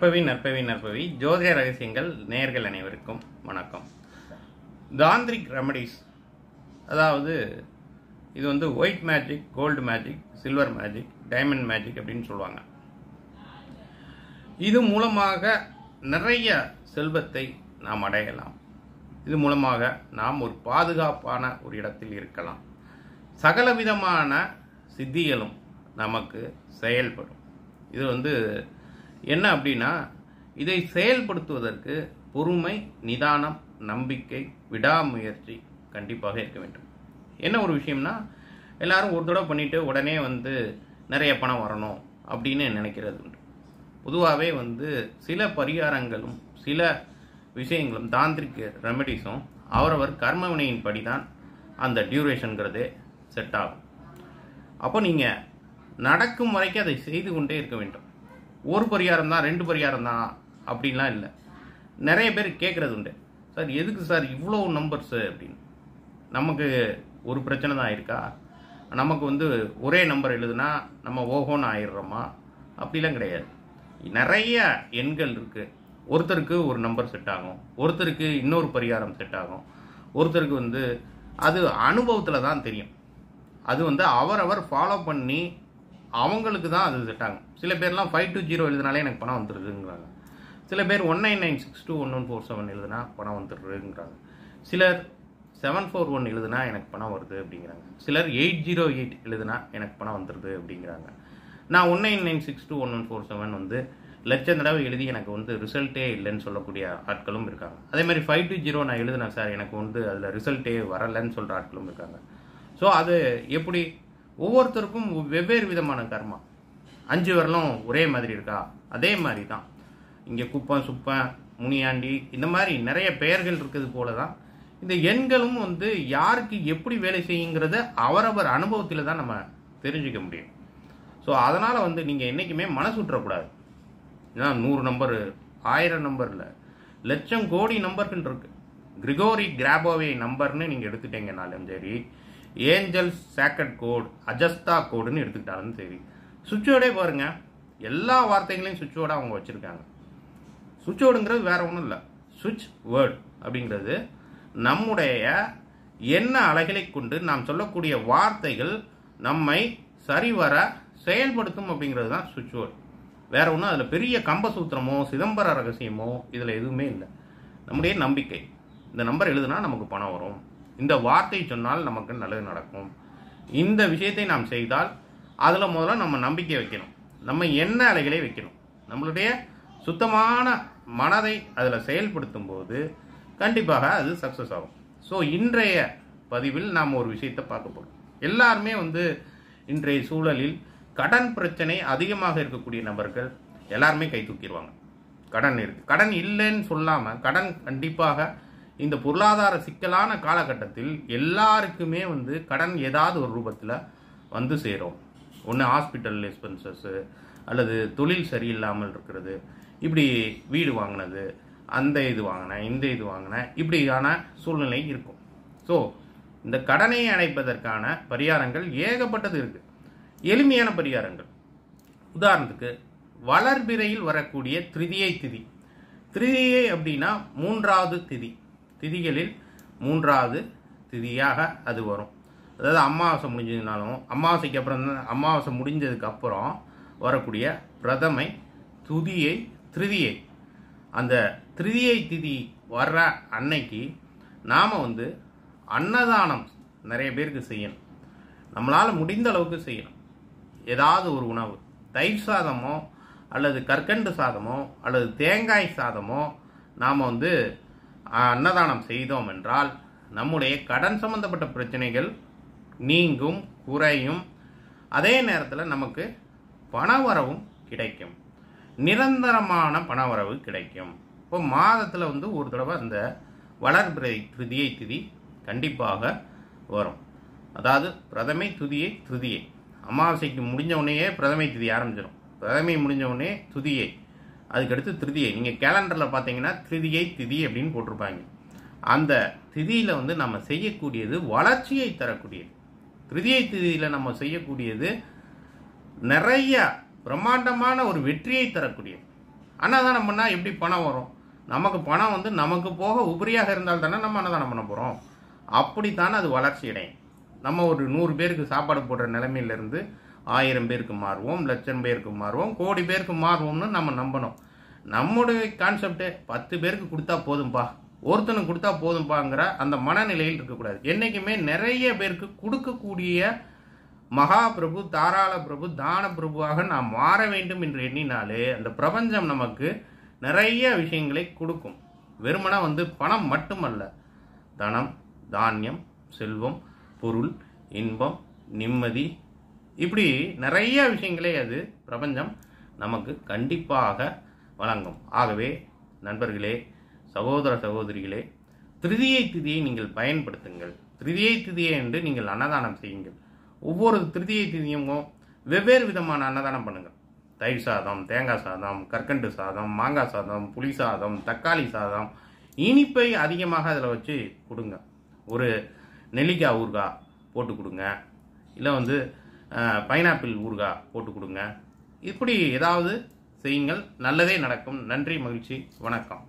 நற்பவி நற்பவி நற்பவி ஜோதிட ரகசியங்கள் நேர்கள் அனைவருக்கும் வணக்கம் தாந்திரிக் ரெமடிஸ் அதாவது இது வந்து white magic gold magic silver magic diamond magic அப்படின்னு சொல்லுவாங்க இது மூலமாக நிறைய செல்வத்தை நாம் அடையலாம் இது மூலமாக நாம் ஒரு பாதுகாப்பான ஒரு இடத்தில் இருக்கலாம் சகலவிதமான சித்திகளும் நமக்கு செயல்படும் இது வந்து என்ன அப்படின்னா இதை செயல்படுத்துவதற்கு பொறுமை நிதானம் நம்பிக்கை விடாமுயற்சி கண்டிப்பாக இருக்க வேண்டும் என்ன ஒரு விஷயம்னா எல்லாரும் ஒரு தடவை பண்ணிட்டு உடனே வந்து நிறைய பணம் வரணும் அப்படின்னு நினைக்கிறது உண்டு பொதுவாகவே வந்து சில பரிகாரங்களும் சில விஷயங்களும் தாந்திரிக் ரெமடிஸும் அவரவர் கர்மவினையின் படி தான் அந்த டியூரேஷனுங்கிறதே செட் ஆகும் அப்போ நீங்கள் நடக்கும் வரைக்கும் அதை செய்து கொண்டே இருக்க வேண்டும் ஒரு பரிகாரம் தான் ரெண்டு பரிகாரம் தான் அப்படின்லாம் இல்லை நிறைய பேர் கேட்குறது உண்டு சார் எதுக்கு சார் இவ்வளோ நம்பர்ஸு அப்படின்னு நமக்கு ஒரு பிரச்சனை தான் இருக்கா நமக்கு வந்து ஒரே நம்பர் எழுதுனா நம்ம ஓஹோன்னு ஆயிடுறோமா அப்படிலாம் கிடையாது நிறைய எண்கள் இருக்குது ஒருத்தருக்கு ஒரு நம்பர் செட் ஆகும் ஒருத்தருக்கு இன்னொரு பரிகாரம் செட் ஆகும் ஒருத்தருக்கு வந்து அது அனுபவத்தில் தான் தெரியும் அது வந்து அவரவர் ஃபாலோ பண்ணி அவங்களுக்கு தான் அது செட் ஆகும் சில பேர்லாம் ஃபைவ் டூ ஜீரோ எழுதினாலே எனக்கு பணம் வந்துடுதுங்கிறாங்க சில பேர் one nine nine six two one one four seven எழுதுனா பணம் வந்துடுதுங்கிறாங்க சிலர் செவன் ஃபோர் ஒன் எழுதுனா எனக்கு பணம் வருது அப்படிங்கிறாங்க சிலர் எயிட் ஜீரோ எயிட் எழுதுனா எனக்கு பணம் வந்துடுது அப்படிங்கிறாங்க நான் one nine nine six two one one four seven வந்து லட்சம் தடவை எழுதி எனக்கு வந்து ரிசல்ட்டே இல்லைன்னு சொல்லக்கூடிய ஆட்களும் இருக்காங்க அதே மாதிரி ஃபைவ் டூ ஜீரோ நான் எழுதுனேன் சார் எனக்கு வந்து அதில் ரிசல்ட்டே வரலைன்னு சொல்கிற ஆட்களும் இருக்காங்க ஸோ அது எப்படி ஒவ்வொருத்தருக்கும் வெவ்வேறு விதமான கர்மா அஞ்சு வரலும் ஒரே மாதிரி இருக்கா அதே மாதிரி தான் இங்கே குப்பம் சுப்பம் முனியாண்டி இந்த மாதிரி நிறைய பெயர்கள் இருக்குது போல தான் இந்த எண்களும் வந்து யாருக்கு எப்படி வேலை செய்யுங்கிறத அவரவர் அனுபவத்தில் தான் நம்ம தெரிஞ்சுக்க முடியும் ஸோ அதனால் வந்து நீங்கள் என்றைக்குமே மனசு விட்டுறக்கூடாது ஏன்னா நூறு நம்பரு ஆயிரம் நம்பரில் லட்சம் கோடி நம்பர்கள் இருக்குது கிரிகோரி கிராபோவே நம்பர்னு நீங்கள் எடுத்துட்டீங்கனாலும் சரி ஏஞ்சல் சேக்கட் கோட் அஜஸ்தா கோடுன்னு எடுத்துக்கிட்டாலும் சரி சுவிட்சோடே பாருங்க எல்லா வார்த்தைகளையும் சுவிட்சோட அவங்க வச்சுருக்காங்க சுவிட்சோடுங்கிறது வேற ஒன்றும் இல்லை சுவிட்ச் வேர்டு அப்படிங்கிறது நம்முடைய என்ன அலைகளை கொண்டு நாம் சொல்லக்கூடிய வார்த்தைகள் நம்மை சரிவர செயல்படுத்தும் அப்படிங்கிறது தான் சுவிட்ச் வேர்டு வேறு ஒன்றும் அதில் பெரிய கம்பசூத்திரமோ சிதம்பர ரகசியமோ இதில் எதுவுமே இல்லை நம்முடைய நம்பிக்கை இந்த நம்பர் எழுதுனா நமக்கு பணம் வரும் இந்த வார்த்தை சொன்னால் நமக்கு நல்லது நடக்கும் இந்த விஷயத்தை நாம் செய்தால் அதில் முதல்ல நம்ம நம்பிக்கை வைக்கணும் நம்ம என்ன அலைகளை வைக்கணும் நம்மளுடைய சுத்தமான மனதை அதில் செயல்படுத்தும் போது கண்டிப்பாக அது சக்ஸஸ் ஆகும் ஸோ இன்றைய பதிவில் நாம் ஒரு விஷயத்தை பார்க்க போகிறோம் எல்லாருமே வந்து இன்றைய சூழலில் கடன் பிரச்சனை அதிகமாக இருக்கக்கூடிய நபர்கள் எல்லாருமே கை தூக்கிடுவாங்க கடன் இருக்குது கடன் இல்லைன்னு சொல்லாமல் கடன் கண்டிப்பாக இந்த பொருளாதார சிக்கலான காலகட்டத்தில் எல்லாருக்குமே வந்து கடன் ஏதாவது ஒரு ரூபத்தில் வந்து சேரும் ஒன்று ஹாஸ்பிட்டல் எக்ஸ்பென்சஸ்ஸு அல்லது தொழில் சரியில்லாமல் இருக்கிறது இப்படி வீடு வாங்கினது அந்த இது வாங்கினேன் இந்த இது வாங்கினேன் இப்படியான சூழ்நிலை இருக்கும் ஸோ இந்த கடனை அடைப்பதற்கான பரிகாரங்கள் ஏகப்பட்டது இருக்குது எளிமையான பரிகாரங்கள் உதாரணத்துக்கு வளர்பிறையில் வரக்கூடிய திருதியை திதி திருதியை அப்படின்னா மூன்றாவது திதி திதிகளில் மூன்றாவது திதியாக அது வரும் அதாவது அமாவாசை முடிஞ்சதுனாலும் அமாவாசைக்கு அப்புறம் அமாவாசை முடிஞ்சதுக்கு அப்புறம் வரக்கூடிய பிரதமை துதியை திருதியை அந்த திருதியை திதி வர்ற அன்னைக்கு நாம் வந்து அன்னதானம் நிறைய பேருக்கு செய்யணும் நம்மளால் முடிந்த அளவுக்கு செய்யணும் ஏதாவது ஒரு உணவு தயிர் சாதமோ அல்லது கற்கண்டு சாதமோ அல்லது தேங்காய் சாதமோ நாம் வந்து அன்னதானம் செய்தோம் என்றால் நம்முடைய கடன் சம்பந்தப்பட்ட பிரச்சனைகள் நீங்கும் குறையும் அதே நேரத்தில் நமக்கு பணவரவும் கிடைக்கும் நிரந்தரமான பணவரவு கிடைக்கும் இப்போ மாதத்தில் வந்து ஒரு தடவை அந்த வளர்பிறை திருதியை திதி கண்டிப்பாக வரும் அதாவது பிரதமை துதியை திருதியை அமாவாசைக்கு முடிஞ்ச உடனேயே பிரதமை திதி ஆரம்பிச்சிடும் பிரதமை முடிஞ்ச உடனே துதியை அதுக்கடுத்து திருதியை நீங்கள் கேலண்டரில் பார்த்தீங்கன்னா திருதியை திதி அப்படின்னு போட்டிருப்பாங்க அந்த திதியில் வந்து நம்ம செய்யக்கூடியது வளர்ச்சியை தரக்கூடியது திருதியை திதியில் நம்ம செய்யக்கூடியது நிறைய பிரம்மாண்டமான ஒரு வெற்றியை தரக்கூடியது அன்னதானம் பண்ணால் எப்படி பணம் வரும் நமக்கு பணம் வந்து நமக்கு போக உபரியாக இருந்தால் தானே நம்ம அன்னதானம் பண்ண போகிறோம் அப்படித்தானே அது வளர்ச்சி அடையும் நம்ம ஒரு நூறு பேருக்கு சாப்பாடு போடுற நிலைமையிலேருந்து ஆயிரம் பேருக்கு மாறுவோம் லட்சம் பேருக்கு மாறுவோம் கோடி பேருக்கு மாறுவோம்னு நம்ம நம்பணும் நம்முடைய கான்செப்டே பத்து பேருக்கு கொடுத்தா போதும்பா ஒருத்தனுக்கு கொடுத்தா போதும்பாங்கிற அந்த மனநிலையில் இருக்கக்கூடாது என்றைக்குமே நிறைய பேருக்கு கொடுக்கக்கூடிய மகா பிரபு தாராள பிரபு தான பிரபுவாக நாம் மாற வேண்டும் என்று எண்ணினாலே அந்த பிரபஞ்சம் நமக்கு நிறைய விஷயங்களை கொடுக்கும் வெறுமனா வந்து பணம் மட்டுமல்ல தனம் தானியம் செல்வம் பொருள் இன்பம் நிம்மதி இப்படி நிறைய விஷயங்களே அது பிரபஞ்சம் நமக்கு கண்டிப்பாக வழங்கும் ஆகவே நண்பர்களே சகோதர சகோதரிகளே திருதியை திதியை நீங்கள் பயன்படுத்துங்கள் திருதியை திதியை என்று நீங்கள் அன்னதானம் செய்யுங்கள் ஒவ்வொரு திருதியை திதியும் வெவ்வேறு விதமான அன்னதானம் பண்ணுங்கள் தயிர் சாதம் தேங்காய் சாதம் கற்கண்டு சாதம் மாங்காய் சாதம் புளி சாதம் தக்காளி சாதம் இனிப்பை அதிகமாக அதில் வச்சு கொடுங்க ஒரு நெல்லிக்காய் ஊறுகாய் போட்டு கொடுங்க இல்லை வந்து பைனாப்பிள் ஊர்கா போட்டு கொடுங்க இப்படி ஏதாவது செய்யுங்கள் நல்லதே நடக்கும் நன்றி மகிழ்ச்சி வணக்கம்